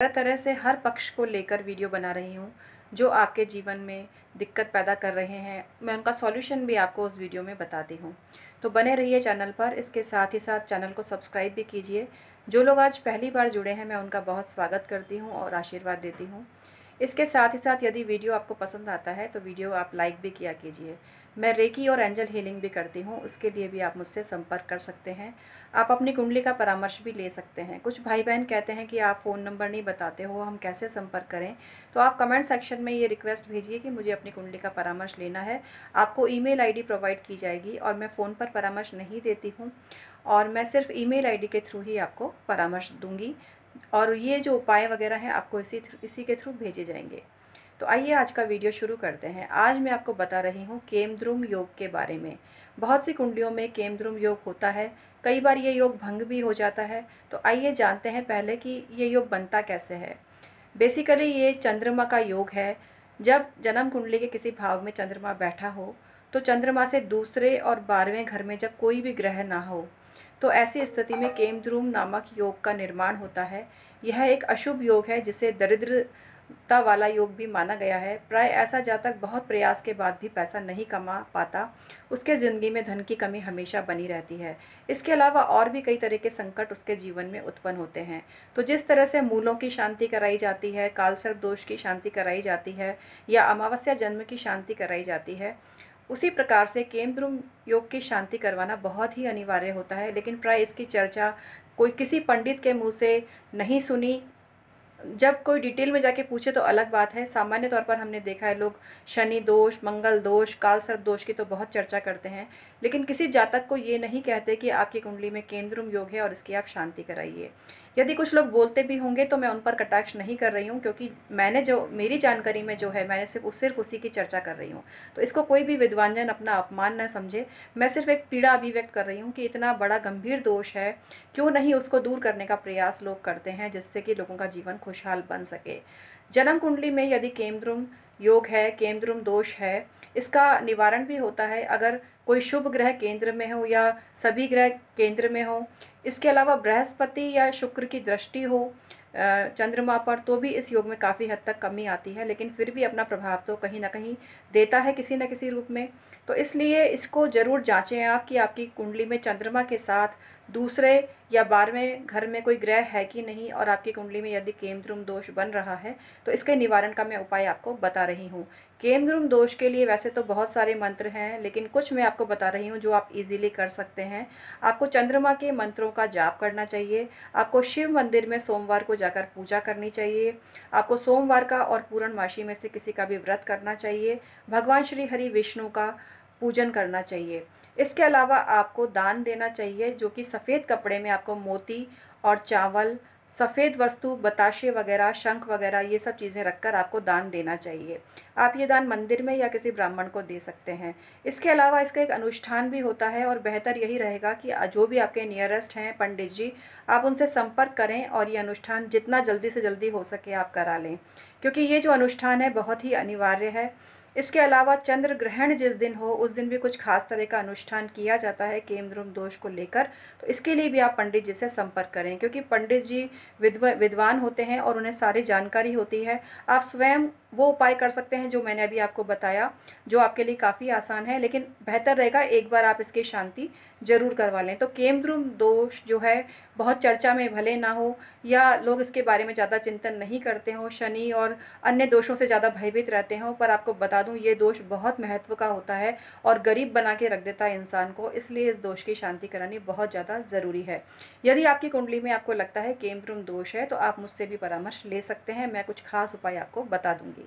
तरह तरह से हर पक्ष को लेकर वीडियो बना रही हूँ जो आपके जीवन में दिक्कत पैदा कर रहे हैं मैं उनका सॉल्यूशन भी आपको उस वीडियो में बताती हूँ तो बने रहिए चैनल पर इसके साथ ही साथ चैनल को सब्सक्राइब भी कीजिए जो लोग आज पहली बार जुड़े हैं मैं उनका बहुत स्वागत करती हूँ और आशीर्वाद देती हूँ इसके साथ ही साथ यदि वीडियो आपको पसंद आता है तो वीडियो आप लाइक भी किया कीजिए मैं रेकी और एंजल हीलिंग भी करती हूँ उसके लिए भी आप मुझसे संपर्क कर सकते हैं आप अपनी कुंडली का परामर्श भी ले सकते हैं कुछ भाई बहन कहते हैं कि आप फ़ोन नंबर नहीं बताते हो हम कैसे संपर्क करें तो आप कमेंट सेक्शन में ये रिक्वेस्ट भेजिए कि मुझे अपनी कुंडली का परामर्श लेना है आपको ई मेल प्रोवाइड की जाएगी और मैं फ़ोन पर परामर्श नहीं देती हूँ और मैं सिर्फ ई मेल के थ्रू ही आपको परामर्श दूँगी और ये जो उपाय वगैरह हैं आपको इसी इसी के थ्रू भेजे जाएंगे तो आइए आज का वीडियो शुरू करते हैं आज मैं आपको बता रही हूँ केमद्रुम योग के बारे में बहुत सी कुंडलियों में केमद्रुम योग होता है कई बार ये योग भंग भी हो जाता है तो आइए जानते हैं पहले कि ये योग बनता कैसे है बेसिकली ये चंद्रमा का योग है जब जन्म कुंडली के किसी भाव में चंद्रमा बैठा हो तो चंद्रमा से दूसरे और बारहवें घर में जब कोई भी ग्रह ना हो तो ऐसी स्थिति में केमद्रुम नामक योग का निर्माण होता है यह एक अशुभ योग है जिसे दरिद्रता वाला योग भी माना गया है प्राय ऐसा जातक बहुत प्रयास के बाद भी पैसा नहीं कमा पाता उसके ज़िंदगी में धन की कमी हमेशा बनी रहती है इसके अलावा और भी कई तरह के संकट उसके जीवन में उत्पन्न होते हैं तो जिस तरह से मूलों की शांति कराई जाती है कालसर्प दोष की शांति कराई जाती है या अमावस्या जन्म की शांति कराई जाती है उसी प्रकार से केंद्र योग की शांति करवाना बहुत ही अनिवार्य होता है लेकिन प्राय इसकी चर्चा कोई किसी पंडित के मुंह से नहीं सुनी जब कोई डिटेल में जाके पूछे तो अलग बात है सामान्य तौर पर हमने देखा है लोग शनि दोष मंगल दोष काल सर्प दोष की तो बहुत चर्चा करते हैं लेकिन किसी जातक को ये नहीं कहते कि आपकी कुंडली में केंद्रम योग है और इसकी आप शांति कराइए यदि कुछ लोग बोलते भी होंगे तो मैं उन पर कटाक्ष नहीं कर रही हूँ क्योंकि मैंने जो मेरी जानकारी में जो है मैंने सिर्फ उस सिर्फ उसी की चर्चा कर रही हूँ तो इसको कोई भी जन अपना अपमान न समझे मैं सिर्फ एक पीड़ा अभिव्यक्त कर रही हूँ कि इतना बड़ा गंभीर दोष है क्यों नहीं उसको दूर करने का प्रयास लोग करते हैं जिससे कि लोगों का जीवन खुशहाल बन सके जन्म कुंडली में यदि केंद्रुम योग है केंद्रुम दोष है इसका निवारण भी होता है अगर कोई शुभ ग्रह केंद्र में हो या सभी ग्रह केंद्र में हो इसके अलावा बृहस्पति या शुक्र की दृष्टि हो चंद्रमा पर तो भी इस योग में काफ़ी हद तक कमी आती है लेकिन फिर भी अपना प्रभाव तो कहीं ना कहीं देता है किसी न किसी रूप में तो इसलिए इसको ज़रूर जांचें आप कि आपकी कुंडली में चंद्रमा के साथ दूसरे या बारहवें घर में कोई ग्रह है कि नहीं और आपकी कुंडली में यदि केमद्रुम दोष बन रहा है तो इसके निवारण का मैं उपाय आपको बता रही हूँ केमद्रुम दोष के लिए वैसे तो बहुत सारे मंत्र हैं लेकिन कुछ मैं आपको बता रही हूँ जो आप इजीली कर सकते हैं आपको चंद्रमा के मंत्रों का जाप करना चाहिए आपको शिव मंदिर में सोमवार को जाकर पूजा करनी चाहिए आपको सोमवार का और पूर्णमासी में से किसी का भी व्रत करना चाहिए भगवान श्री हरि विष्णु का पूजन करना चाहिए इसके अलावा आपको दान देना चाहिए जो कि सफ़ेद कपड़े में आपको मोती और चावल सफ़ेद वस्तु बताशे वगैरह शंख वगैरह ये सब चीज़ें रखकर आपको दान देना चाहिए आप ये दान मंदिर में या किसी ब्राह्मण को दे सकते हैं इसके अलावा इसका एक अनुष्ठान भी होता है और बेहतर यही रहेगा कि जो भी आपके नियरेस्ट हैं पंडित जी आप उनसे संपर्क करें और ये अनुष्ठान जितना जल्दी से जल्दी हो सके आप करा लें क्योंकि ये जो अनुष्ठान है बहुत ही अनिवार्य है इसके अलावा चंद्र ग्रहण जिस दिन हो उस दिन भी कुछ खास तरह का अनुष्ठान किया जाता है केमद्रुम दोष को लेकर तो इसके लिए भी आप पंडित जी से संपर्क करें क्योंकि पंडित जी विद्व विद्वान होते हैं और उन्हें सारी जानकारी होती है आप स्वयं वो उपाय कर सकते हैं जो मैंने अभी आपको बताया जो आपके लिए काफ़ी आसान है लेकिन बेहतर रहेगा एक बार आप इसकी शांति जरूर करवा लें तो केमद्रुम दोष जो है बहुत चर्चा में भले ना हो या लोग इसके बारे में ज़्यादा चिंतन नहीं करते हों शनि और अन्य दोषों से ज़्यादा भयभीत रहते हों पर आपको बता दूँ ये दोष बहुत महत्व का होता है और गरीब बना के रख देता है इंसान को इसलिए इस दोष की शांति करानी बहुत ज़्यादा ज़रूरी है यदि आपकी कुंडली में आपको लगता है केमद्रुम दोष है तो आप मुझसे भी परामर्श ले सकते हैं मैं कुछ खास उपाय आपको बता दूँगी